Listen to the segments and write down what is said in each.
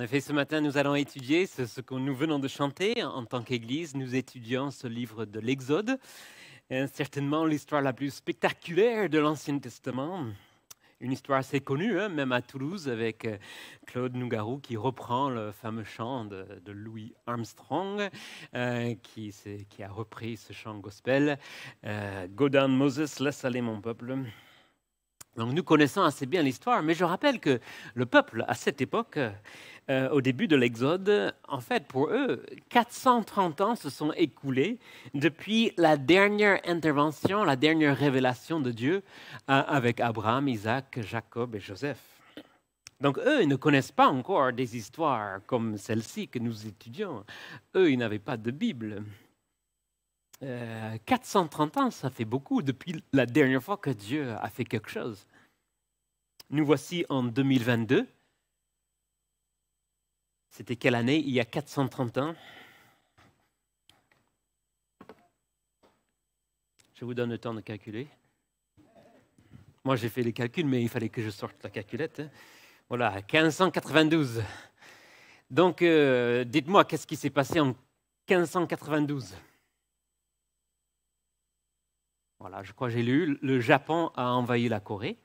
En effet, ce matin, nous allons étudier ce, que nous venons de chanter en tant qu'Église. Nous étudions ce livre de l'Exode, certainement l'histoire la plus spectaculaire de l'Ancien Testament. Une histoire assez connue, hein, même à Toulouse, avec euh, Claude Nougarou qui reprend le fameux chant de, Louis Armstrong, euh, qui, a repris ce chant gospel. Euh, Go down Moses, laisse aller mon peuple. Donc nous connaissons assez bien l'histoire, mais je rappelle que le peuple, à cette époque, euh, au début de l'Exode, en fait, pour eux, 430 ans se sont écoulés depuis la dernière intervention, la dernière révélation de Dieu euh, avec Abraham, Isaac, Jacob et Joseph. Donc eux, ils ne connaissent pas encore des histoires comme celle-ci que nous étudions. Eux, ils n'avaient pas de Bible. 430 euh, ans, ça fait beaucoup depuis la dernière fois que Dieu a fait quelque chose. Nous voici en 2022. C'était quelle année Il y a 430 ans. Je vous donne le temps de calculer. Moi, j'ai fait les calculs, mais il fallait que je sorte la calculette. Hein. Voilà, 1592. Donc, euh, dites-moi, qu'est-ce qui s'est passé en 1592 voilà, je crois que j'ai lu, le Japon a envahi la Corée.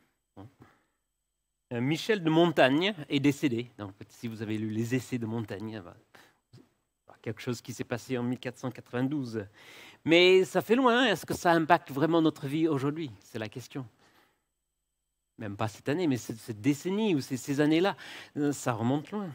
Euh, Michel de Montagne est décédé. Donc, si vous avez lu Les Essais de Montagne, bah, quelque chose qui s'est passé en 1492. Mais ça fait loin. Est-ce que ça impacte vraiment notre vie aujourd'hui C'est la question. Même pas cette année, mais cette, décennie ou ces, ces années-là, euh, ça remonte loin.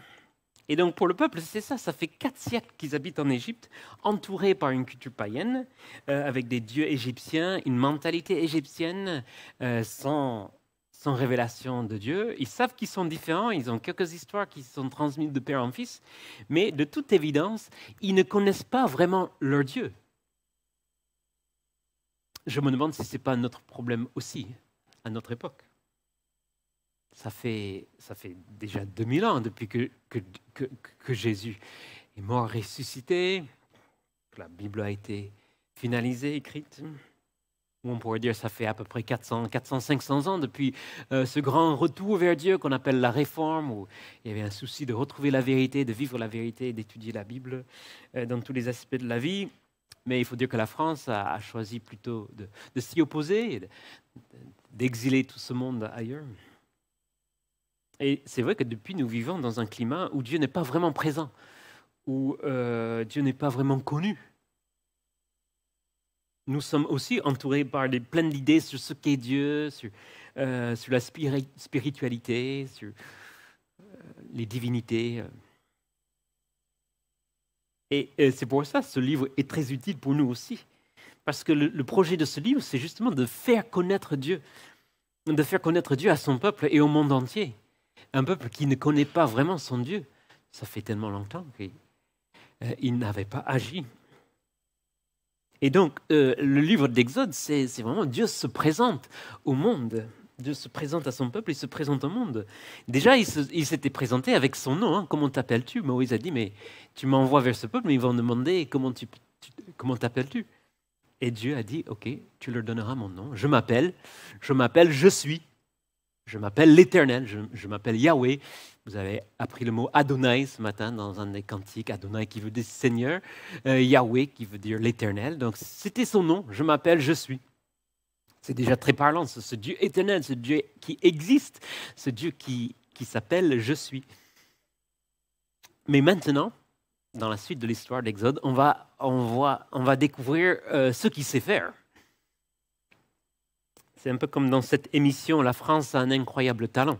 Et donc pour le peuple, c'est ça, ça fait quatre siècles qu'ils habitent en Égypte, entourés par une culture païenne, euh, avec des dieux égyptiens, une mentalité égyptienne, euh, sans, sans révélation de Dieu. Ils savent qu'ils sont différents, ils ont quelques histoires qui sont transmises de père en fils, mais de toute évidence, ils ne connaissent pas vraiment leur Dieu. Je me demande si ce n'est pas notre problème aussi, à notre époque. Ça fait, déjà 2000 ans depuis que, Jésus est mort ressuscité, que la Bible a été finalisée, écrite. On pourrait dire ça fait à peu près 400, 500 ans depuis euh, ce grand retour vers Dieu qu'on appelle la réforme, où il y avait un souci de retrouver la vérité, de vivre la vérité, d'étudier la Bible euh, dans tous les aspects de la vie. Mais il faut dire que la France a, choisi plutôt de, de s'y opposer, d'exiler tout ce monde ailleurs. Et c'est vrai que depuis, nous vivons dans un climat où Dieu n'est pas vraiment présent, où euh, Dieu n'est pas vraiment connu. Nous sommes aussi entourés par des plein d'idées sur ce qu'est Dieu, sur, euh, la spiritualité, sur euh, les divinités. Et, c'est pour ça que ce livre est très utile pour nous aussi. Parce que le projet de ce livre, c'est justement de faire connaître Dieu, de faire connaître Dieu à son peuple et au monde entier un peuple qui ne connaît pas vraiment son Dieu. Ça fait tellement longtemps qu'il euh, n'avait pas agi. Et donc, euh, le livre d'Exode, c'est vraiment Dieu se présente au monde. Dieu se présente à son peuple, il se présente au monde. Déjà, il s'était présenté avec son nom. Hein. Comment t'appelles-tu Moïse a dit, mais tu m'envoies vers ce peuple, mais ils vont demander comment comment t'appelles-tu Et Dieu a dit, ok, tu leur donneras mon nom. Je m'appelle, je m'appelle, je suis. Je m'appelle l'Éternel, je, m'appelle Yahweh. Vous avez appris le mot Adonai ce matin dans un des cantiques. Adonai qui veut dire Seigneur, euh, Yahweh qui veut dire l'Éternel. Donc c'était son nom, je m'appelle, je suis. C'est déjà très parlant, ce, Dieu éternel, ce Dieu qui existe, ce Dieu qui, qui s'appelle Je suis. Mais maintenant, dans la suite de l'histoire d'Exode, on va, on, voit, on va découvrir euh, ce qu'il sait faire. C'est un peu comme dans cette émission, la France a un incroyable talent.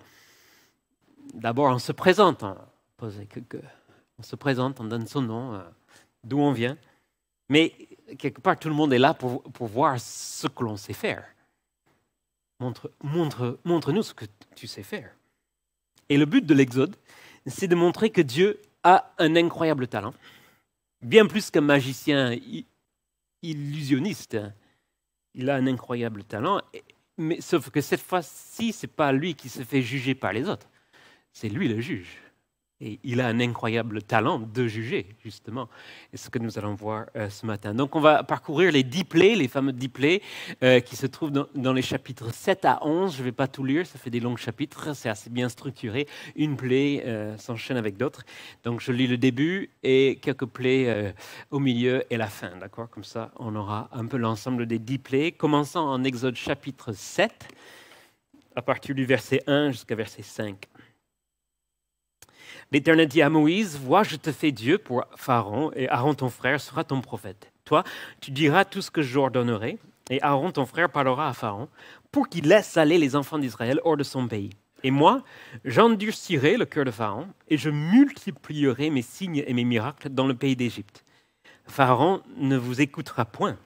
D'abord, on se présente, hein. on se présente, on donne son nom, euh, d'où on vient. Mais quelque part, tout le monde est là pour, voir ce que l'on sait faire. Montre, montre, montre-nous ce que tu sais faire. Et le but de l'Exode, c'est de montrer que Dieu a un incroyable talent, bien plus qu'un magicien illusionniste. Hein il a un incroyable talent, mais sauf que cette fois-ci, c'est pas lui qui se fait juger par les autres, c'est lui le juge. Et il a un incroyable talent de juger, justement. Et ce que nous allons voir euh, ce matin. Donc, on va parcourir les dix plaies, les fameux dix plaies, euh, qui se trouvent dans, les chapitres 7 à 11. Je ne vais pas tout lire, ça fait des longs chapitres, c'est assez bien structuré. Une plaie euh, s'enchaîne avec d'autres. Donc, je lis le début et quelques plaies au milieu et la fin, d'accord Comme ça, on aura un peu l'ensemble des dix plaies. Commençant en Exode chapitre 7, à partir du verset 1 jusqu'à verset 5. L'Éternel dit à Moïse, vois, je te fais Dieu pour Pharaon, et Aaron ton frère sera ton prophète. Toi, tu diras tout ce que j'ordonnerai, et Aaron ton frère parlera à Pharaon, pour qu'il laisse aller les enfants d'Israël hors de son pays. Et moi, j'endurcirai le cœur de Pharaon, et je multiplierai mes signes et mes miracles dans le pays d'Égypte. Pharaon ne vous écoutera point.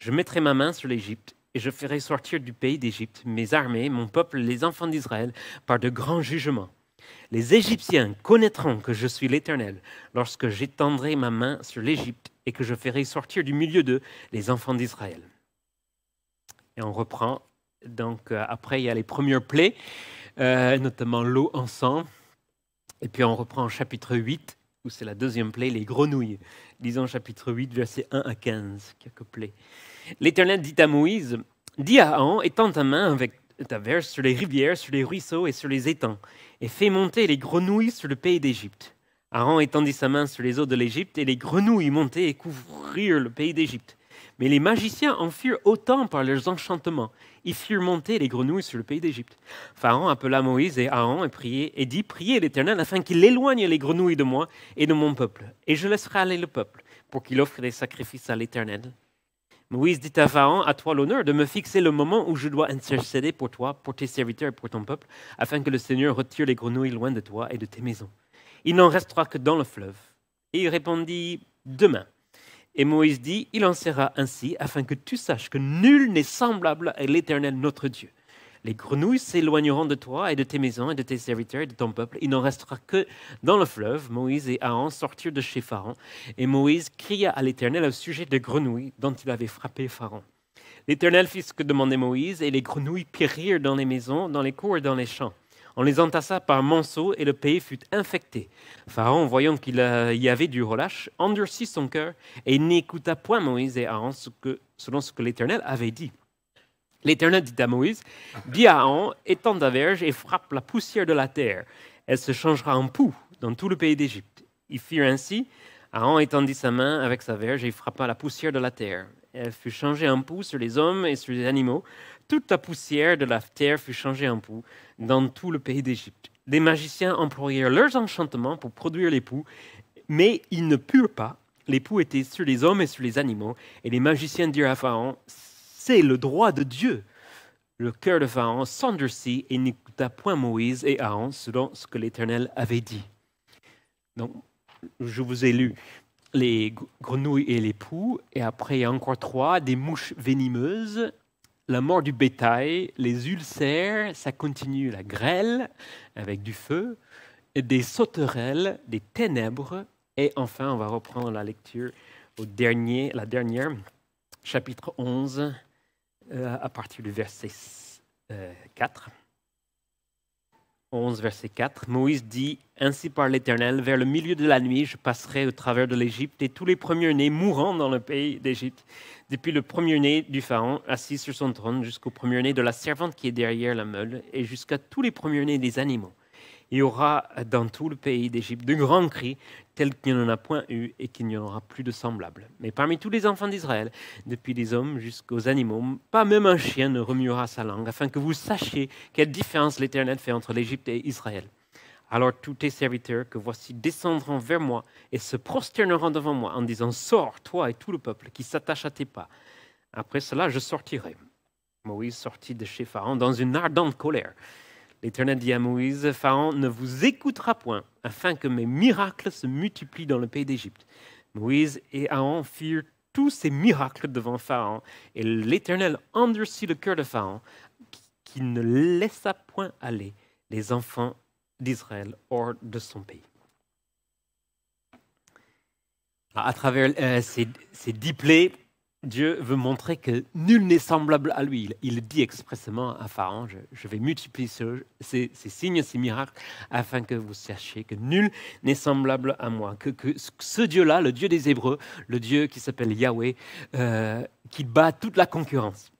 Je mettrai ma main sur l'Égypte, et je ferai sortir du pays d'Égypte mes armées, mon peuple, les enfants d'Israël, par de grands jugements. Les Égyptiens connaîtront que je suis l'Éternel lorsque j'étendrai ma main sur l'Égypte et que je ferai sortir du milieu d'eux les enfants d'Israël. Et on reprend. Donc euh, après, il y a les premières plaies, euh, notamment l'eau en sang. Et puis on reprend en chapitre 8, où c'est la deuxième plaie, les grenouilles. Lisons chapitre 8, versets 1 à 15, quelques plaies. L'Éternel dit à Moïse, dis à et étends ta main avec ta verse sur les rivières, sur les ruisseaux et sur les étangs, et fait monter les grenouilles sur le pays d'Égypte. Aaron étendit sa main sur les eaux de l'Égypte, et les grenouilles montaient et couvrirent le pays d'Égypte. Mais les magiciens en firent autant par leurs enchantements. Ils firent monter les grenouilles sur le pays d'Égypte. Pharaon appela Moïse et Aaron et, et dit Priez l'Éternel afin qu'il éloigne les grenouilles de moi et de mon peuple, et je laisserai aller le peuple pour qu'il offre des sacrifices à l'Éternel Moïse dit à Pharaon, à toi l'honneur de me fixer le moment où je dois intercéder pour toi, pour tes serviteurs et pour ton peuple, afin que le Seigneur retire les grenouilles loin de toi et de tes maisons. Il n'en restera que dans le fleuve. Et il répondit, demain. Et Moïse dit, il en sera ainsi, afin que tu saches que nul n'est semblable à l'Éternel notre Dieu. Les grenouilles s'éloigneront de toi et de tes maisons et de tes serviteurs et de ton peuple. Il n'en restera que dans le fleuve. Moïse et Aaron sortirent de chez Pharaon. Et Moïse cria à l'Éternel au sujet des grenouilles dont il avait frappé Pharaon. L'Éternel fit ce que demandait Moïse, et les grenouilles périrent dans les maisons, dans les cours et dans les champs. On les entassa par monceaux et le pays fut infecté. Pharaon, voyant qu'il euh, y avait du relâche, endurcit son cœur et n'écouta point Moïse et Aaron selon ce que l'Éternel avait dit. L'Éternel dit à Moïse, dis à Aaron, ta verge et frappe la poussière de la terre. Elle se changera en poux dans tout le pays d'Égypte. Il firent ainsi. Aaron étendit sa main avec sa verge et frappa la poussière de la terre. Elle fut changée en poux sur les hommes et sur les animaux. Toute la poussière de la terre fut changée en poux dans tout le pays d'Égypte. Les magiciens employèrent leurs enchantements pour produire les poux, mais ils ne purent pas. Les poux étaient sur les hommes et sur les animaux. Et les magiciens dirent à Pharaon, c'est le droit de Dieu. Le cœur de Pharaon s'endurcit et n'écouta point Moïse et Aaron selon ce que l'Éternel avait dit. Donc, je vous ai lu les grenouilles et les poux, et après il y a encore trois, des mouches venimeuses, la mort du bétail, les ulcères, ça continue, la grêle avec du feu, et des sauterelles, des ténèbres, et enfin on va reprendre la lecture au dernier, la dernière, chapitre 11, euh, à partir du verset 4. 11, euh, verset 4, Moïse dit, Ainsi par l'Éternel, vers le milieu de la nuit, je passerai au travers de l'Égypte, et tous les premiers-nés mourant dans le pays d'Égypte, depuis le premier-né du Pharaon assis sur son trône, jusqu'au premier-né de la servante qui est derrière la meule, et jusqu'à tous les premiers-nés des animaux il y aura dans tout le pays d'Égypte de grands cris tels qu'il n'y en a point eu et qu'il n'y en aura plus de semblables. Mais parmi tous les enfants d'Israël, depuis les hommes jusqu'aux animaux, pas même un chien ne remuera sa langue, afin que vous sachiez quelle différence l'Éternel fait entre l'Égypte et Israël. Alors tous tes serviteurs que voici descendront vers moi et se prosterneront devant moi en disant Sors, toi et tout le peuple qui s'attache à tes pas. Après cela, je sortirai. Moïse sortit de chez Pharaon dans une ardente colère. L'Éternel dit à Moïse, Pharaon ne vous écoutera point, afin que mes miracles se multiplient dans le pays d'Égypte. Moïse et Aaron firent tous ces miracles devant Pharaon, et l'Éternel endurcit le cœur de Pharaon, qui ne laissa point aller les enfants d'Israël hors de son pays. À travers euh, ces, ces dix plaies, Dieu veut montrer que nul n'est semblable à lui. Il, dit expressément à Pharaon, je, vais multiplier ces, signes, ces miracles, afin que vous sachiez que nul n'est semblable à moi. Que, ce Dieu-là, le Dieu des Hébreux, le Dieu qui s'appelle Yahweh, euh, qui bat toute la concurrence.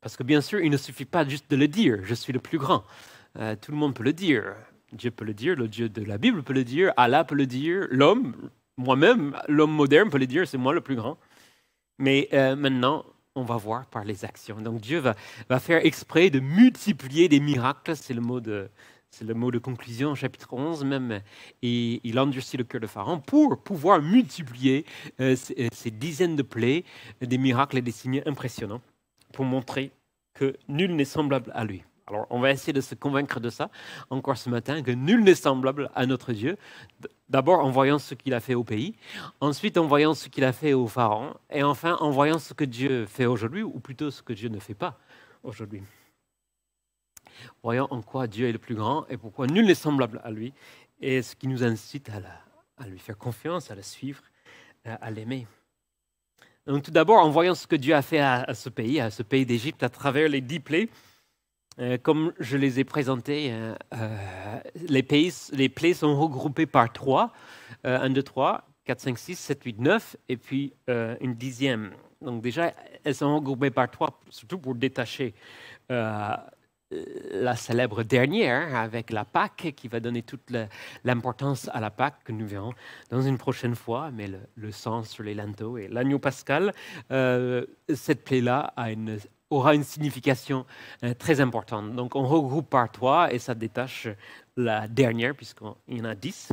Parce que bien sûr, il ne suffit pas juste de le dire, je suis le plus grand. Euh, tout le monde peut le dire. Dieu peut le dire, le Dieu de la Bible peut le dire, Allah peut le dire, l'homme, moi-même, l'homme moderne peut le dire, c'est moi le plus grand. Mais euh, maintenant, on va voir par les actions. Donc Dieu va, faire exprès de multiplier des miracles, c'est le mot de, c'est le mot de conclusion, chapitre 11 même, et il endurcit le cœur de Pharaon pour pouvoir multiplier euh, euh, ces dizaines de plaies, des miracles et des signes impressionnants, pour montrer que nul n'est semblable à lui on va essayer de se convaincre de ça encore ce matin, que nul n'est semblable à notre Dieu. D'abord en voyant ce qu'il a fait au pays, ensuite en voyant ce qu'il a fait aux Pharaon, et enfin en voyant ce que Dieu fait aujourd'hui, ou plutôt ce que Dieu ne fait pas aujourd'hui. Voyons en quoi Dieu est le plus grand et pourquoi nul n'est semblable à lui, et ce qui nous incite à, lui faire confiance, à le suivre, euh, à l'aimer. Donc tout d'abord, en voyant ce que Dieu a fait à, à ce pays, à ce pays d'Égypte, à travers les dix plaies, euh, comme je les ai présentés, euh, euh, les, pays, les plaies sont regroupées par trois. 1, 2, 3, 4, 5, 6, 7, 8, 9, et puis une dixième. Donc déjà, elles sont regroupées par trois, surtout pour détacher la célèbre dernière avec la Pâque, qui va donner toute l'importance à la Pâque que nous verrons dans une prochaine fois, mais le, sang sur les lenteaux et l'agneau pascal, cette plaie-là a une aura une signification euh, très importante. Donc on regroupe par trois et ça détache la dernière puisqu'il y en a dix.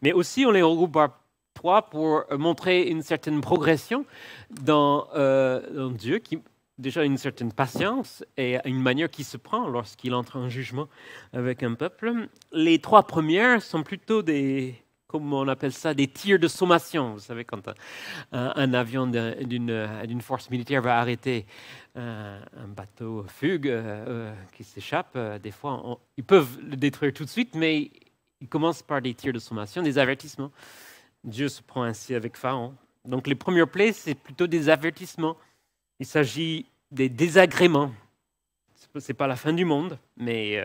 Mais aussi on les regroupe par trois pour euh, montrer une certaine progression dans, euh, dans Dieu, qui déjà une certaine patience et une manière qui se prend lorsqu'il entre en jugement avec un peuple. Les trois premières sont plutôt des comment on appelle ça, des tirs de sommation. Vous savez, quand un, avion d'une force militaire va arrêter euh, un, bateau fugue euh, euh, qui s'échappe, des fois, ils peuvent le détruire tout de suite, mais ils commencent par des tirs de sommation, des avertissements. Dieu se prend ainsi avec Pharaon. Donc les premières plaies, c'est plutôt des avertissements. Il s'agit des désagréments. Ce n'est pas la fin du monde, mais...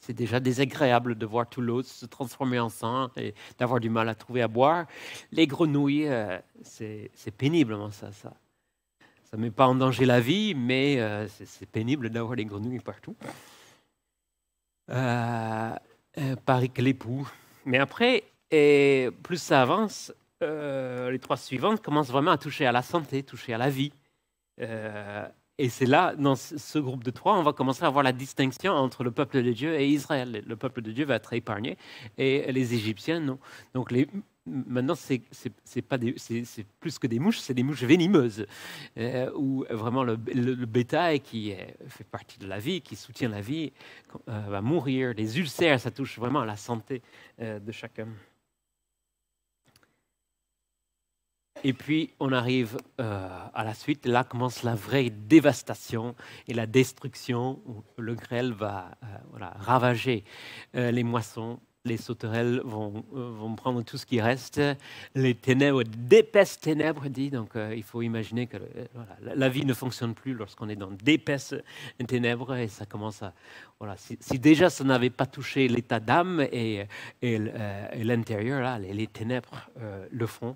C'est déjà désagréable de voir tout l'autre se transformer en sang et d'avoir du mal à trouver à boire. Les grenouilles, euh, c'est pénible, hein, ça. Ça ne met pas en danger la vie, mais euh, c'est pénible d'avoir des grenouilles partout. Euh, que euh, l'époux. Mais après, et plus ça avance, les trois suivantes commencent vraiment à toucher à la santé, toucher à la vie. Et c'est là, dans ce groupe de trois, on va commencer à voir la distinction entre le peuple de Dieu et Israël. Le peuple de Dieu va être épargné et les Égyptiens, non. Donc les, maintenant, c'est plus que des mouches, c'est des mouches venimeuses, euh, où vraiment le, bétail qui est, fait partie de la vie, qui soutient la vie, euh, va mourir. Les ulcères, ça touche vraiment à la santé euh, de chacun. Et puis on arrive euh, à la suite, là commence la vraie dévastation et la destruction. le grêle va euh, voilà, ravager euh, les moissons, les sauterelles vont, vont, prendre tout ce qui reste, les ténèbres, d'épaisse ténèbres, dit. Donc il faut imaginer que voilà, la vie ne fonctionne plus lorsqu'on est dans d'épaisses ténèbres et ça commence à... Voilà, si, déjà ça n'avait pas touché l'état d'âme et, l'intérieur, les, les ténèbres le font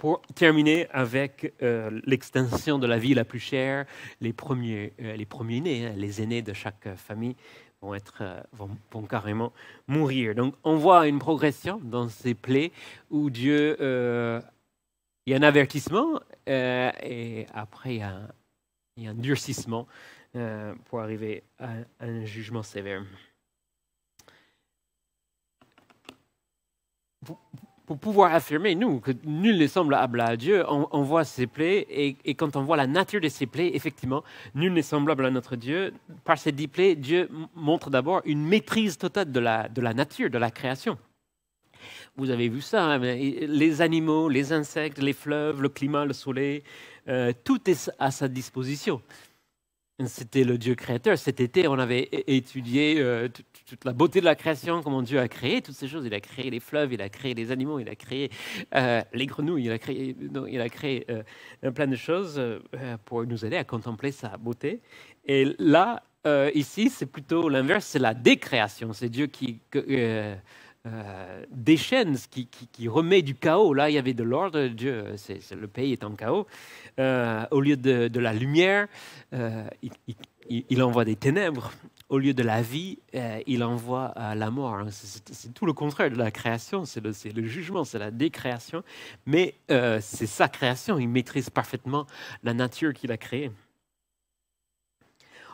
pour terminer avec euh, l'extension de la vie la plus chère, les premiers, euh, les premiers nés, hein, les aînés de chaque euh, famille vont être, carrément mourir. Donc on voit une progression dans ces plaies où Dieu, il y a un avertissement et après il y, a un, durcissement pour arriver à, un jugement sévère pour pouvoir affirmer, nous, que nul ne semble semblable à Dieu, on, voit ses plaies, et, quand on voit la nature de ses plaies, effectivement, nul n'est semblable à notre Dieu. Par ces dix plaies, Dieu montre d'abord une maîtrise totale de la, de la nature, de la création. Vous avez vu ça, hein, les animaux, les insectes, les fleuves, le climat, le soleil, euh, tout est à sa disposition. C'était le Dieu créateur. Cet été, on avait étudié euh, toute la beauté de la création, comment Dieu a créé toutes ces choses. Il a créé les fleuves, il a créé les animaux, il a créé euh, les grenouilles, il a créé, il euh, plein de choses pour nous aider à contempler sa beauté. Et là, ici, c'est plutôt l'inverse, c'est la décréation. C'est Dieu qui euh, des déchaîne, qui, qui, remet du chaos. Là, il y avait de l'ordre, euh, Dieu, euh, le pays est en chaos. au lieu de, la lumière, il, envoie des ténèbres. Au lieu de la vie, il envoie la mort. Hein. C'est tout le contraire de la création, c'est le, jugement, c'est la décréation. Mais c'est sa création, il maîtrise parfaitement la nature qu'il a créée.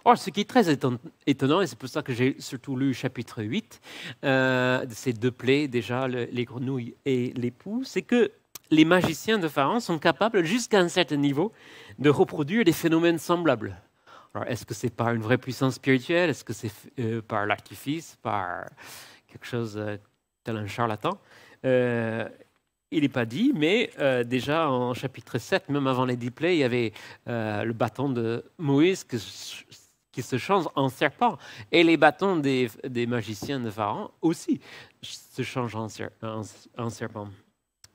Or, oh, ce qui est très étonnant, et c'est pour ça que j'ai surtout lu chapitre 8, de euh, ces deux plaies, déjà les grenouilles et l'époux, c'est que les magiciens de Pharaon sont capables, jusqu'à un certain niveau, de reproduire des phénomènes semblables. Alors, est-ce que c'est par une vraie puissance spirituelle Est-ce que c'est euh, par l'artifice Par quelque chose euh, tel un charlatan Il n'est pas dit, mais déjà en chapitre 7, même avant les dix plaies, il y avait le bâton de Moïse que qui se change en serpent. Et les bâtons des, magiciens de Pharaon aussi se changent en, serpents. en, serpent.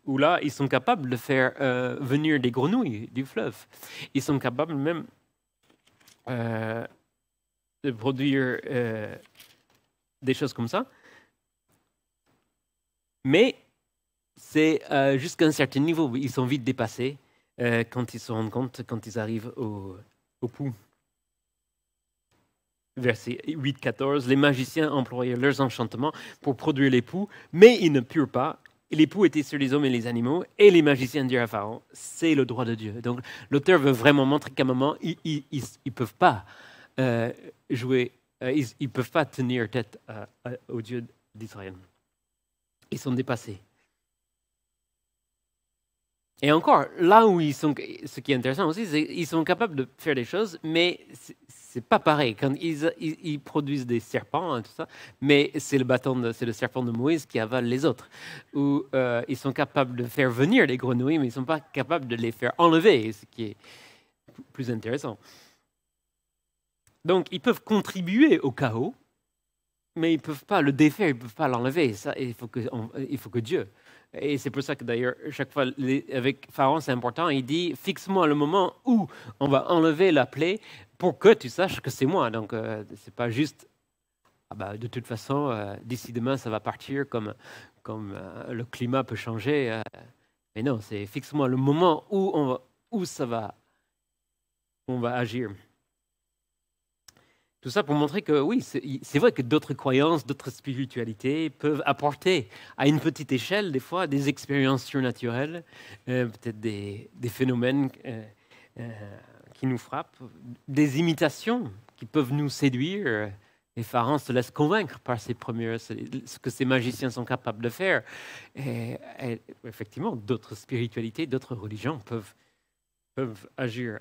Où là, ils sont capables de faire euh, venir des grenouilles du fleuve. Ils sont capables même euh, de produire euh, des choses comme ça. Mais c'est jusqu'à un certain niveau. Ils sont vite dépassés quand ils se rendent compte, quand ils arrivent au, au pouls verset 8-14, les magiciens employaient leurs enchantements pour produire l'époux, mais ils ne purent pas. L'époux était sur les hommes et les animaux, et les magiciens dirent à Pharaon, c'est le droit de Dieu. Donc l'auteur veut vraiment montrer qu'à un moment, ils ne peuvent pas euh, jouer, euh, ils ne peuvent pas tenir tête euh, au Dieu d'Israël. Ils sont dépassés. Et encore, là où ils sont, ce qui est intéressant aussi, c'est qu'ils sont capables de faire des choses, mais c'est pas pareil. Quand ils, ils, produisent des serpents, hein, tout ça, mais c'est le bâton, c'est le serpent de Moïse qui avale les autres. Ou euh, ils sont capables de faire venir les grenouilles, mais ils sont pas capables de les faire enlever, ce qui est plus intéressant. Donc, ils peuvent contribuer au chaos, mais ils peuvent pas le défaire, ils peuvent pas l'enlever. Ça, il faut que, il faut que Dieu. Et c'est pour ça que d'ailleurs, chaque fois, avec Pharaon, c'est important. Il dit Fixe-moi le moment où on va enlever la plaie pour que tu saches que c'est moi. Donc, euh, c'est pas juste ah bah, de toute façon, euh, d'ici demain, ça va partir comme, euh, le climat peut changer. mais non, c'est fixe-moi le moment où, où ça va, on va agir. Tout ça pour montrer que oui, c'est vrai que d'autres croyances, d'autres spiritualités peuvent apporter à une petite échelle des fois des expériences surnaturelles, euh, peut-être des, phénomènes euh, euh, qui nous frappent, des imitations qui peuvent nous séduire. Et Pharaon se laisse convaincre par ses premiers, ce que ces magiciens sont capables de faire. Et, effectivement, d'autres spiritualités, d'autres religions peuvent, peuvent agir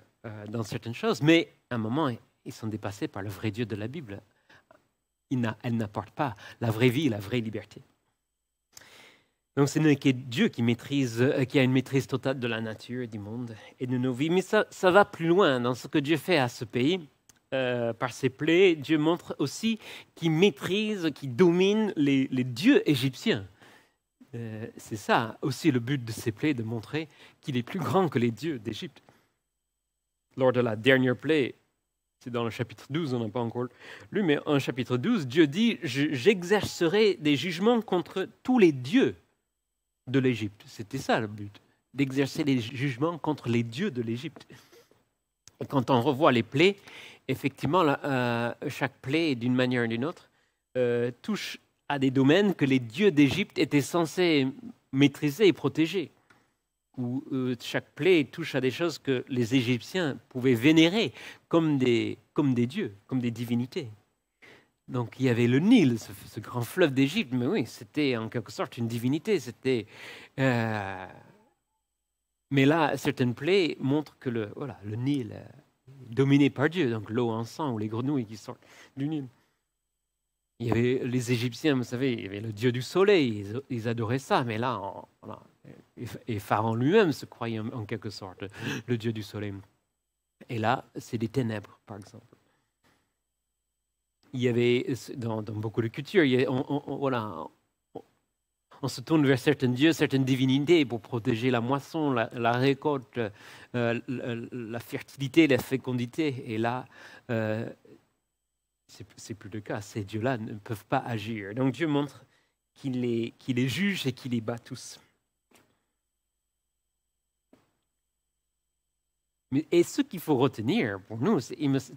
dans certaines choses, mais à un moment ils sont dépassés par le vrai Dieu de la Bible. Il elle n'apporte pas la vraie vie, la vraie liberté. Donc c'est Dieu qui maîtrise, euh, qui a une maîtrise totale de la nature, du monde et de nos vies. Mais ça, ça va plus loin dans ce que Dieu fait à ce pays. Euh, par ses plaies, Dieu montre aussi qu'il maîtrise, qu'il domine les, dieux égyptiens. Euh, c'est ça aussi le but de ses plaies, de montrer qu'il est plus grand que les dieux d'Égypte. Lors de la dernière plaie, c'est dans le chapitre 12, on n'a pas encore lu, mais en chapitre 12, Dieu dit, j'exercerai des jugements contre tous les dieux de l'Égypte. C'était ça le but, d'exercer les jugements contre les dieux de l'Égypte. Quand on revoit les plaies, effectivement, euh, chaque plaie, d'une manière ou d'une autre, euh, touche à des domaines que les dieux d'Égypte étaient censés maîtriser et protéger où euh, chaque plaie touche à des choses que les Égyptiens pouvaient vénérer comme des, comme des dieux, comme des divinités. Donc il y avait le Nil, ce, grand fleuve d'Égypte, mais oui, c'était en quelque sorte une divinité. C'était, euh, Mais là, certaines plaies montrent que le, voilà, le Nil euh, est dominé par Dieu, donc l'eau en sang ou les grenouilles qui sortent du Nil. Il y avait les Égyptiens, vous savez, il y avait le dieu du soleil, ils, adoraient ça, mais là, on, et Pharaon lui-même se croyait en quelque sorte le dieu du soleil. Et là, c'est des ténèbres, par exemple. Il y avait, dans, beaucoup de cultures, il on, voilà, on, se tourne vers certains dieux, certaines divinités pour protéger la moisson, la, récolte, euh, la, fertilité, la fécondité. Et là, euh, c'est plus le cas. Ces dieux-là ne peuvent pas agir. Donc Dieu montre qu'il les juge et qu'il les bat tous. Et ce qu'il faut retenir pour nous,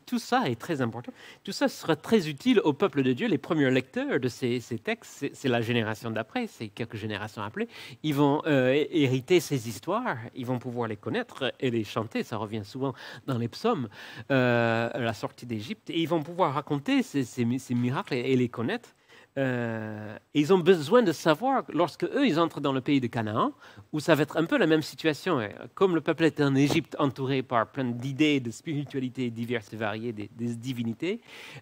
tout ça est très important. Tout ça sera très utile au peuple de Dieu. Les premiers lecteurs de ces, textes, c'est la génération d'après, c'est quelques générations après. Ils vont euh, hériter ces histoires, ils vont pouvoir les connaître et les chanter. Ça revient souvent dans les psaumes, euh, la sortie d'Égypte. Et ils vont pouvoir raconter ces, miracles et les connaître. Euh, ils ont besoin de savoir, lorsque eux, ils entrent dans le pays de Canaan, où ça va être un peu la même situation. Hein. Comme le peuple est en Égypte entouré par plein d'idées, de spiritualités diverses et variées, des, divinités,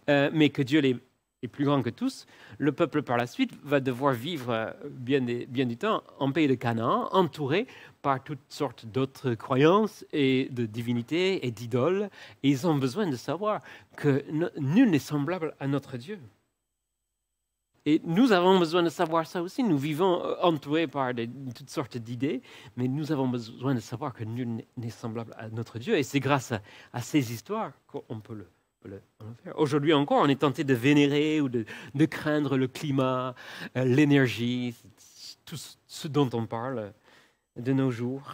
euh, mais que Dieu est plus grand que tous, le peuple par la suite va devoir vivre euh, bien, bien du temps en pays de Canaan, entouré par toutes sortes d'autres croyances et de divinités et d'idoles. Et ils ont besoin de savoir que nul n'est semblable à notre Dieu. Et nous avons besoin de savoir ça aussi. Nous vivons euh, entourés par toutes sortes d'idées, mais nous avons besoin de savoir que nul n'est semblable à notre Dieu. Et c'est grâce à, ces histoires qu'on peut le, faire. Aujourd'hui encore, on est tenté de vénérer ou de, craindre le climat, euh, l'énergie, tout ce dont on parle de nos jours.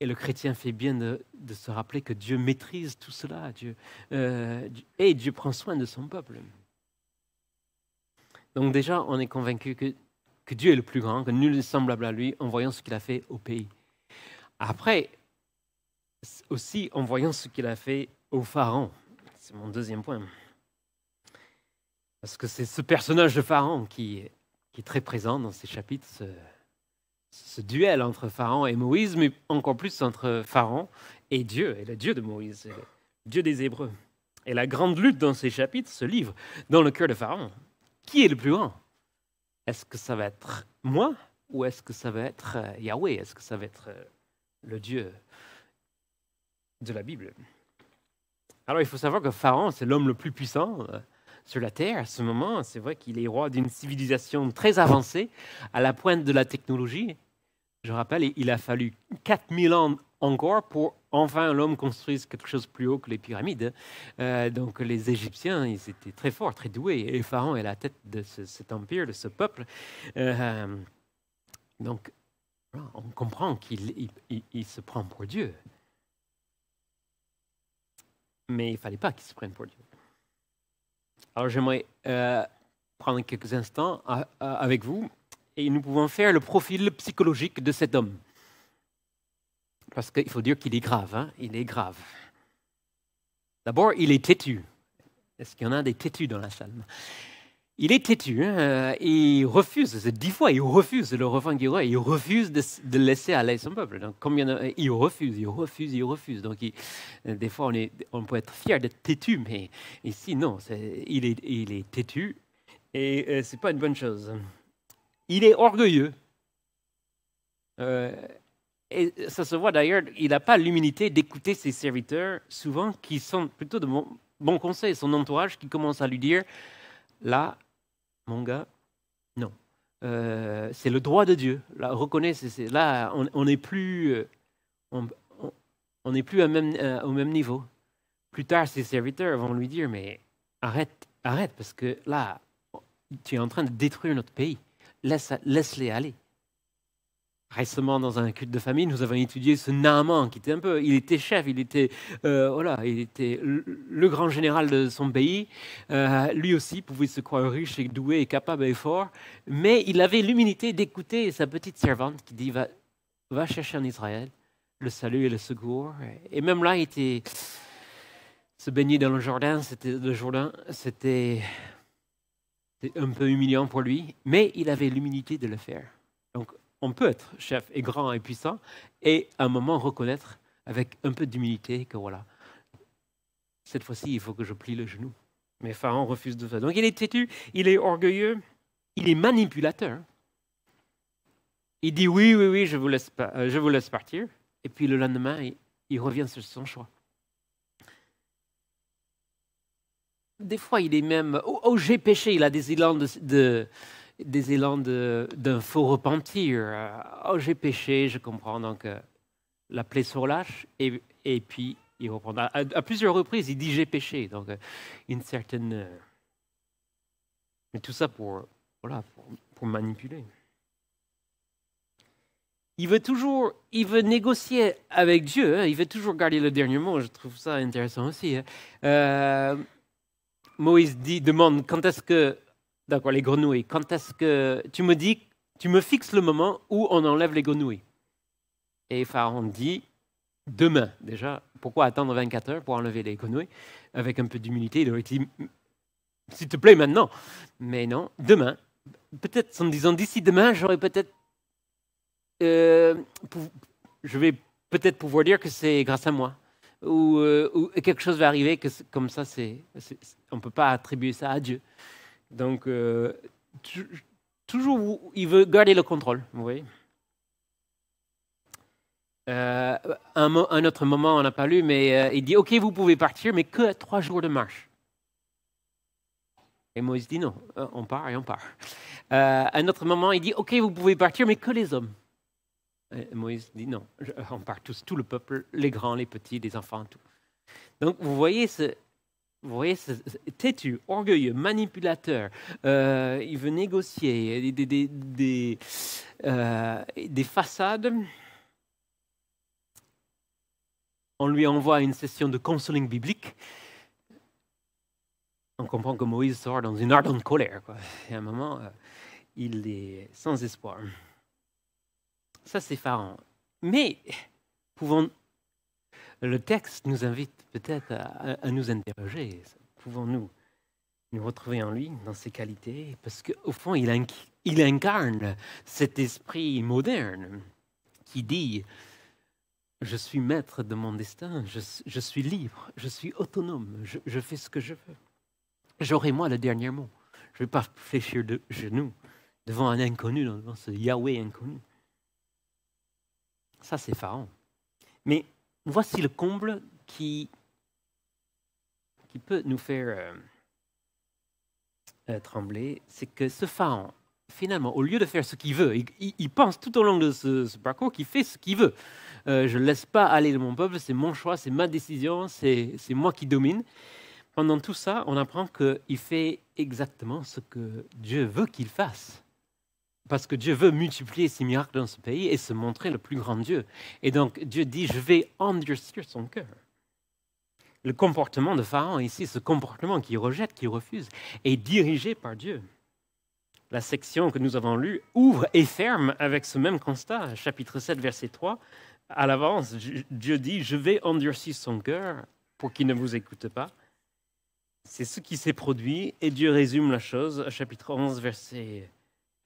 Et le chrétien fait bien de, se rappeler que Dieu maîtrise tout cela. Dieu, euh, et Dieu prend soin de son peuple. Donc déjà, on est convaincu que, Dieu est le plus grand, que nul n'est semblable à lui en voyant ce qu'il a fait au pays. Après, aussi en voyant ce qu'il a fait au Pharaon. C'est mon deuxième point. Parce que c'est ce personnage de Pharaon qui, est très présent dans ces chapitres, ce, duel entre Pharaon et Moïse, mais encore plus entre Pharaon et Dieu, et le Dieu de Moïse, Dieu des Hébreux. Et la grande lutte dans ces chapitres se livre dans le cœur de Pharaon qui est le plus grand Est-ce que ça va être moi ou est-ce que ça va être euh, Yahweh Est-ce que ça va être euh, le Dieu de la Bible Alors il faut savoir que Pharaon, c'est l'homme le plus puissant euh, sur la Terre à ce moment. C'est vrai qu'il est roi d'une civilisation très avancée, à la pointe de la technologie. Je rappelle, il a fallu 4000 ans encore pour enfin l'homme construise quelque chose plus haut que les pyramides. Euh, donc les Égyptiens, ils étaient très forts, très doués. Et Pharaon est la tête de cet empire, de ce peuple. Euh, donc on comprend qu'il il, se prend pour Dieu. Mais il fallait pas qu'il se prenne pour Dieu. Alors j'aimerais euh, prendre quelques instants avec vous et nous pouvons faire le profil psychologique de cet homme parce qu'il faut dire qu'il est grave, hein? il est grave. D'abord, il est têtu. Est-ce qu'il y en a des têtus dans la salle Il est têtu, hein? euh, il refuse, dix fois, il refuse le revendiquer, il refuse de, laisser aller son peuple. Donc, combien il refuse, il refuse, il refuse. Donc, euh, des fois, on, est, on peut être fier d'être têtu, mais ici, non, il, est, têtu et euh, c'est ce n'est pas une bonne chose. Il est orgueilleux. Euh, et ça se voit d'ailleurs, il n'a pas l'humilité d'écouter ses serviteurs, souvent qui sont plutôt de bons bon conseils, son entourage qui commence à lui dire, là, mon gars, non. Euh, c'est le droit de Dieu. Là, reconnais, là, on n'est plus, euh, on, on plus même, euh, au même niveau. Plus tard, ses serviteurs vont lui dire, mais arrête, arrête, parce que là, tu es en train de détruire notre pays. Laisse, laisse-les aller. Récemment, dans un culte de famille, nous avons étudié ce Naaman, qui était un peu, il était chef, il était, euh, voilà, il était le grand général de son pays. Euh, lui aussi pouvait se croire riche et doué et capable et fort, mais il avait l'humilité d'écouter sa petite servante qui dit va, va chercher en Israël le salut et le secours. Et même là, il était se baigner dans le Jourdain, c'était le c'était un peu humiliant pour lui, mais il avait l'humilité de le faire. Donc on peut être chef et grand et puissant, et à un moment reconnaître avec un peu d'humilité que voilà, cette fois-ci, il faut que je plie le genou. Mais Pharaon refuse de ça. Donc il est têtu, il est orgueilleux, il est manipulateur. Il dit oui, oui, oui, je vous laisse, pas, euh, je vous laisse partir. Et puis le lendemain, il, revient sur son choix. Des fois, il est même, oh, oh j'ai péché, il a des élans de des élans d'un faux repentir. Euh, oh, j'ai péché, je comprends. Donc, euh, la plaie sur relâche et, puis il reprend. À, plusieurs reprises, il dit j'ai péché. Donc, euh, une certaine. mais tout ça pour, pour, manipuler. Il veut toujours, il veut négocier avec Dieu. Hein. il veut toujours garder le dernier mot. Je trouve ça intéressant aussi. Hein. Moïse dit, demande quand est-ce que D'accord, les grenouilles. Quand est-ce que tu me dis, tu me fixes le moment où on enlève les grenouilles Et Pharaon dit demain déjà. Pourquoi attendre 24 heures pour enlever les grenouilles Avec un peu d'humilité, il aurait dit s'il te plaît maintenant. Mais non, demain. Peut-être en disant d'ici demain, j'aurais peut-être, euh, je vais peut-être pouvoir dire que c'est grâce à moi. Ou, euh, quelque chose va arriver que comme ça, c'est, on ne peut pas attribuer ça à Dieu. Donc, euh, toujours, il veut garder le contrôle, vous voyez. Euh, un, un, autre moment, on n'a pas lu, mais euh, il dit, OK, vous pouvez partir, mais que à trois jours de marche. Et Moïse dit, non, on part et on part. un autre moment, il dit, OK, vous pouvez partir, mais que les hommes. Et Moïse dit, non, on part tous, tout le peuple, les grands, les petits, les enfants, tout. Donc, vous voyez, ce, vous voyez, têtu, orgueilleux, manipulateur. Euh, il veut négocier des, euh, des, façades. On lui envoie une session de counseling biblique. On comprend que Moïse sort dans une ardente colère. Quoi. Et à un moment, euh, il est sans espoir. Ça, c'est Pharaon. Mais pouvons, le texte nous invite peut-être à, nous interroger. Pouvons-nous nous retrouver en lui, dans ses qualités Parce qu'au fond, il, il, incarne cet esprit moderne qui dit Je suis maître de mon destin, je, suis libre, je suis autonome, je, fais ce que je veux. J'aurai moi le dernier mot. Je ne vais pas fléchir de genoux devant un inconnu, devant ce Yahweh inconnu. Ça, c'est Pharaon. Mais voici le comble qui, qui peut nous faire euh, euh, trembler, c'est que ce pharaon, finalement, au lieu de faire ce qu'il veut, il, pense tout au long de ce, parcours qu'il fait ce qu'il veut. Euh, je ne laisse pas aller mon peuple, c'est mon choix, c'est ma décision, c'est moi qui domine. Pendant tout ça, on apprend qu'il fait exactement ce que Dieu veut qu'il fasse parce que Dieu veut multiplier ses miracles dans ce pays et se montrer le plus grand Dieu. Et donc Dieu dit, je vais endurcir son cœur. Le comportement de Pharaon ici, ce comportement qui rejette, qui refuse, est dirigé par Dieu. La section que nous avons lue ouvre et ferme avec ce même constat, chapitre 7, verset 3. À l'avance, Dieu dit, je vais endurcir son cœur pour qu'il ne vous écoute pas. C'est ce qui s'est produit et Dieu résume la chose, chapitre 11, verset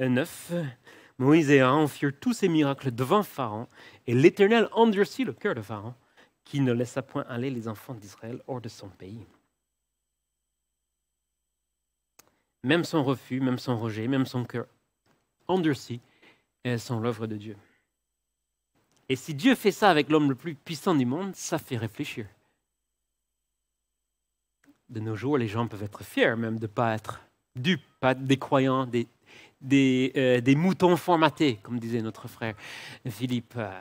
9, Moïse et Aaron firent tous ces miracles devant Pharaon, et l'Éternel endurcit le cœur de Pharaon, qui ne laissa point aller les enfants d'Israël hors de son pays. Même son refus, même son rejet, même son cœur endurci sont l'œuvre de Dieu. Et si Dieu fait ça avec l'homme le plus puissant du monde, ça fait réfléchir. De nos jours, les gens peuvent être fiers même de ne pas être dupes, pas des croyants, des des, euh, des, moutons formatés, comme disait notre frère Philippe. Euh,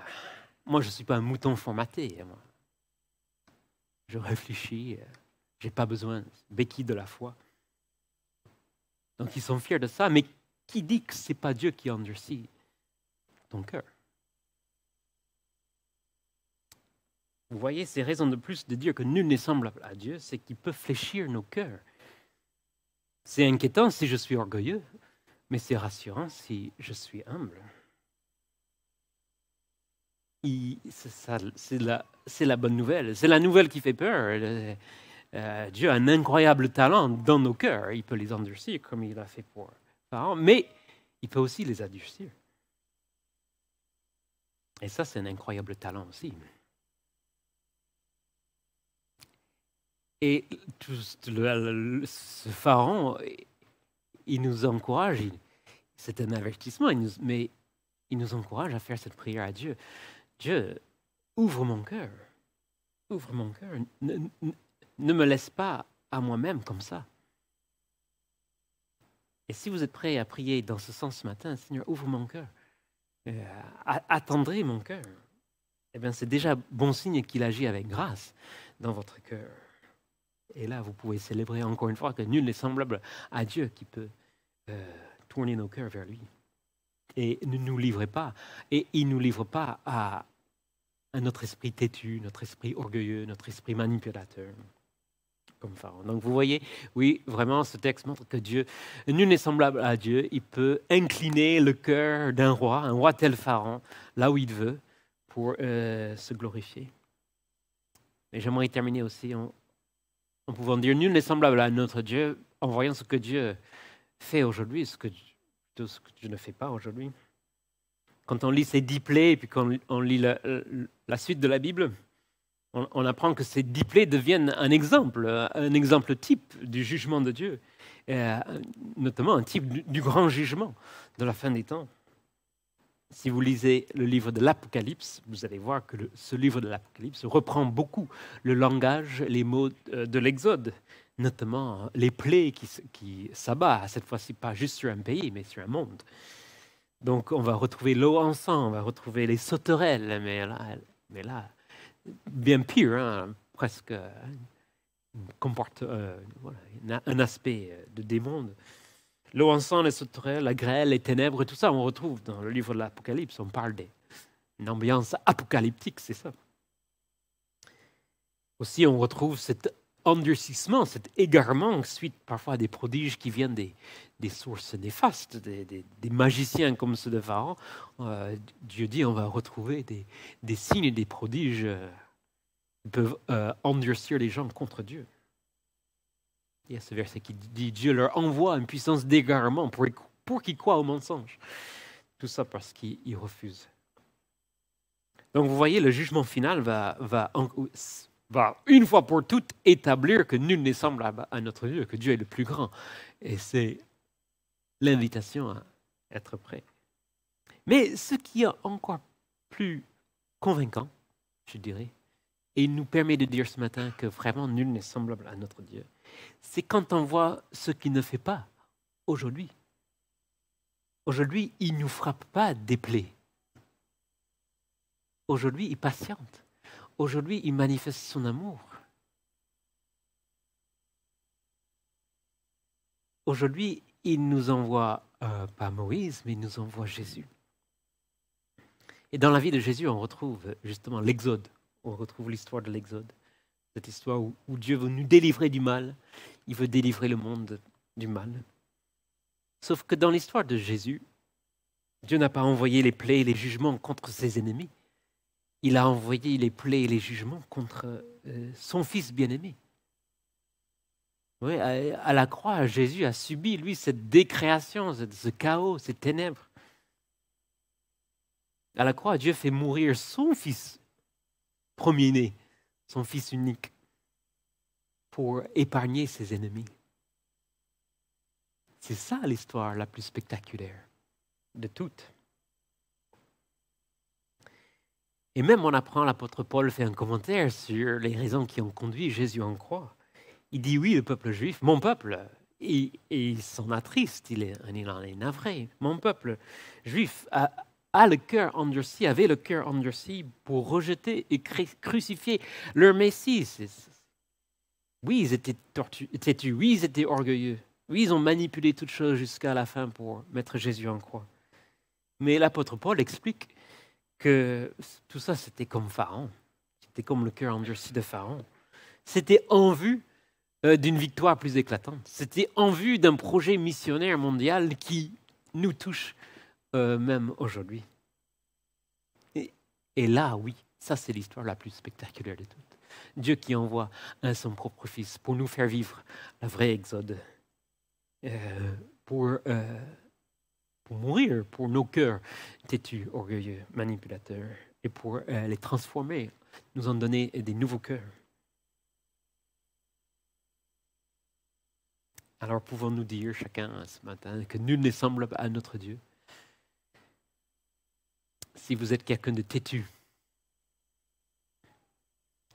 moi, je ne suis pas un mouton formaté. Hein, je réfléchis, euh, j'ai je n'ai pas besoin béquille de la foi. Donc ils sont fiers de ça, mais qui dit que ce n'est pas Dieu qui endurcit ton cœur Vous voyez, ces raisons de plus de dire que nul n'est semblable à Dieu, c'est qu'il peut fléchir nos cœurs. C'est inquiétant si je suis orgueilleux. Mais c'est rassurant si je suis humble. C'est la, bonne nouvelle. C'est la nouvelle qui fait peur. Euh, euh, Dieu a un incroyable talent dans nos cœurs. Il peut les endurcir comme il a fait pour Pharaon, mais il peut aussi les adoucir. Et ça, c'est un incroyable talent aussi. Et tout le, ce pharaon il nous encourage, c'est un avertissement, mais il nous encourage à faire cette prière à Dieu. Dieu, ouvre mon cœur, ouvre mon cœur, ne, me laisse pas à moi-même comme ça. Et si vous êtes prêt à prier dans ce sens ce matin, Seigneur, ouvre mon cœur, euh, attendrez mon cœur, eh bien c'est déjà bon signe qu'il agit avec grâce dans votre cœur. Et là, vous pouvez célébrer encore une fois que nul n'est semblable à Dieu qui peut euh, tourner nos cœurs vers lui. Et ne nous livrez pas. Et il ne nous livre pas à, à notre esprit têtu, notre esprit orgueilleux, notre esprit manipulateur. Comme Pharaon. Donc vous voyez, oui, vraiment, ce texte montre que Dieu, nul n'est semblable à Dieu. Il peut incliner le cœur d'un roi, un roi tel Pharaon, là où il veut, pour euh, se glorifier. Mais j'aimerais terminer aussi en, en pouvant dire, nul n'est semblable à notre Dieu, en voyant ce que Dieu fais aujourd'hui, ce que, tout ce que tu ne fais pas aujourd'hui. Quand on lit ces dix plaies, et puis quand on lit la, suite de la Bible, on, apprend que ces dix plaies deviennent un exemple, un exemple type du jugement de Dieu, et euh, notamment un type du, grand jugement de la fin des temps. Si vous lisez le livre de l'Apocalypse, vous allez voir que ce livre de l'Apocalypse reprend beaucoup le langage, les mots euh, de l'Exode notamment hein, les plaies qui, qui s'abat, cette fois-ci pas juste sur un pays, mais sur un monde. Donc on va retrouver l'eau en sang, on va retrouver les sauterelles, mais là, mais là bien pire, hein, presque euh, comporte euh, un aspect euh, de démon. L'eau en sang, les sauterelles, la grêle, les ténèbres, tout ça, on retrouve dans le livre de l'Apocalypse. On parle d'une ambiance apocalyptique, c'est ça. Aussi, on retrouve cette endurcissement, cet égarement suite parfois à des prodiges qui viennent des, sources néfastes, des, magiciens comme ceux de Pharaon, euh, Dieu dit on va retrouver des, signes et des prodiges euh, qui peuvent euh, endurcir les gens contre Dieu. Il y a ce verset qui dit Dieu leur envoie une puissance d'égarement pour, pour qu'ils croient au mensonge. Tout ça parce qu'ils refusent. Donc vous voyez, le jugement final va, va va une fois pour toutes établir que nul n'est semblable à notre Dieu, que Dieu est le plus grand. Et c'est l'invitation à être prêt. Mais ce qui est encore plus convaincant, je dirais, et nous permet de dire ce matin que vraiment nul n'est semblable à notre Dieu, c'est quand on voit ce qu'il ne fait pas aujourd'hui. Aujourd'hui, il ne nous frappe pas des plaies. Aujourd'hui, il patiente aujourd'hui, il manifeste son amour. Aujourd'hui, il nous envoie, euh, pas Moïse, mais il nous envoie Jésus. Et dans la vie de Jésus, on retrouve justement l'Exode. On retrouve l'histoire de l'Exode. Cette histoire où, Dieu veut nous délivrer du mal. Il veut délivrer le monde du mal. Sauf que dans l'histoire de Jésus, Dieu n'a pas envoyé les plaies et les jugements contre ses ennemis il a envoyé les plaies et les jugements contre euh, son Fils bien-aimé. Oui, à, la croix, Jésus a subi, lui, cette décréation, ce, chaos, ces ténèbres. À la croix, Dieu fait mourir son Fils premier-né, son Fils unique, pour épargner ses ennemis. C'est ça l'histoire la plus spectaculaire de toutes. Et même on apprend, l'apôtre Paul fait un commentaire sur les raisons qui ont conduit Jésus en croix. Il dit oui, le peuple juif, mon peuple, et, il s'en attriste, il, est, il en est navré. Mon peuple juif a, le cœur endurci, avait le cœur endurci pour rejeter et crucifier leur Messie. Oui, ils étaient têtus, oui, ils étaient orgueilleux, oui, ils ont manipulé toutes choses jusqu'à la fin pour mettre Jésus en croix. Mais l'apôtre Paul explique que tout ça, c'était comme Pharaon. C'était comme le cœur endurci de Pharaon. C'était en vue euh, d'une victoire plus éclatante. C'était en vue d'un projet missionnaire mondial qui nous touche euh, même aujourd'hui. Et, là, oui, ça c'est l'histoire la plus spectaculaire de toutes. Dieu qui envoie un son propre fils pour nous faire vivre la vrai exode, euh, pour pour mourir pour nos cœurs têtus, orgueilleux, manipulateurs, et pour euh, les transformer, nous en donner des nouveaux cœurs. Alors pouvons-nous dire chacun ce matin que nul ne semble à notre Dieu Si vous êtes quelqu'un de têtu,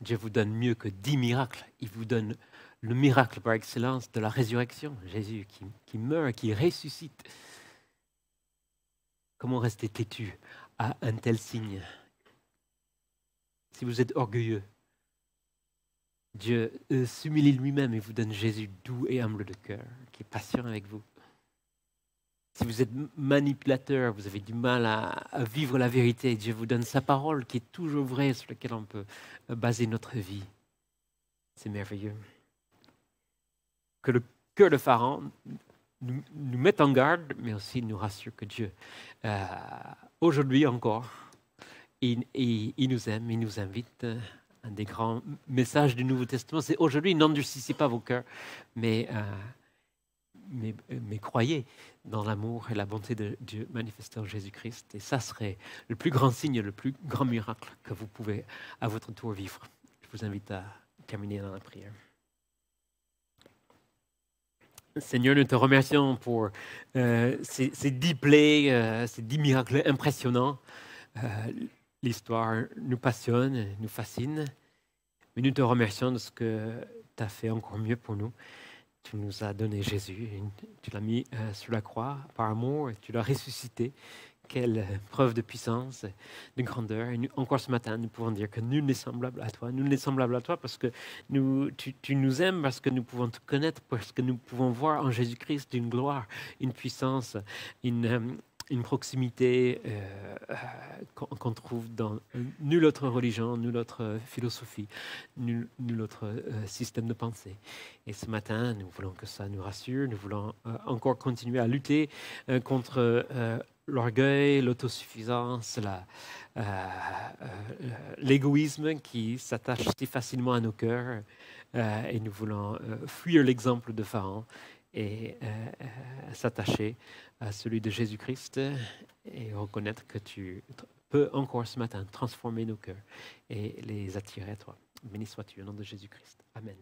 Dieu vous donne mieux que dix miracles. Il vous donne le miracle par excellence de la résurrection. Jésus qui, qui meurt, qui ressuscite. Comment rester têtu à un tel signe Si vous êtes orgueilleux, Dieu euh, s'humilie lui-même et vous donne Jésus doux et humble de cœur, qui est patient avec vous. Si vous êtes manipulateur, vous avez du mal à, à vivre la vérité, Dieu vous donne sa parole qui est toujours vraie, sur laquelle on peut euh, baser notre vie. C'est merveilleux. Que le cœur de Pharaon nous, nous mettent en garde, mais aussi nous rassure que Dieu, euh, aujourd'hui encore, il, nous aime, il nous invite. Euh, un des grands messages du Nouveau Testament, c'est aujourd'hui, n'endurcissez pas vos cœurs, mais, euh, mais, croyez dans l'amour et la bonté de Dieu manifestée en Jésus-Christ. Et ça serait le plus grand signe, le plus grand miracle que vous pouvez à votre tour vivre. Je vous invite à terminer dans la prière. Seigneur, nous te remercions pour euh, ces, dix plaies, euh, ces dix miracles impressionnants. Euh, l'histoire nous passionne, nous fascine, mais nous te remercions de ce que tu as fait encore mieux pour nous. Tu nous as donné Jésus, tu l'as mis sur la croix par amour, et tu l'as ressuscité, quelle euh, preuve de puissance, euh, de grandeur. Et encore ce matin, nous pouvons dire que nul n'est semblable à toi. Nul n'est semblable à toi parce que nous, tu, nous aimes, parce que nous pouvons te connaître, parce que nous pouvons voir en Jésus-Christ une gloire, une puissance, une, euh, proximité qu'on trouve dans nulle autre religion, nulle autre philosophie, nul, autre système de pensée. Et ce matin, nous voulons que ça nous rassure, nous voulons encore continuer à lutter contre l'orgueil, l'autosuffisance, euh, euh, l'égoïsme qui s'attache si facilement à nos cœurs. Euh, et nous voulons fuir l'exemple de Pharaon et s'attacher à celui de Jésus-Christ et reconnaître que tu peux encore ce matin transformer nos cœurs et les attirer à toi. Béni sois-tu au nom de Jésus-Christ. Amen.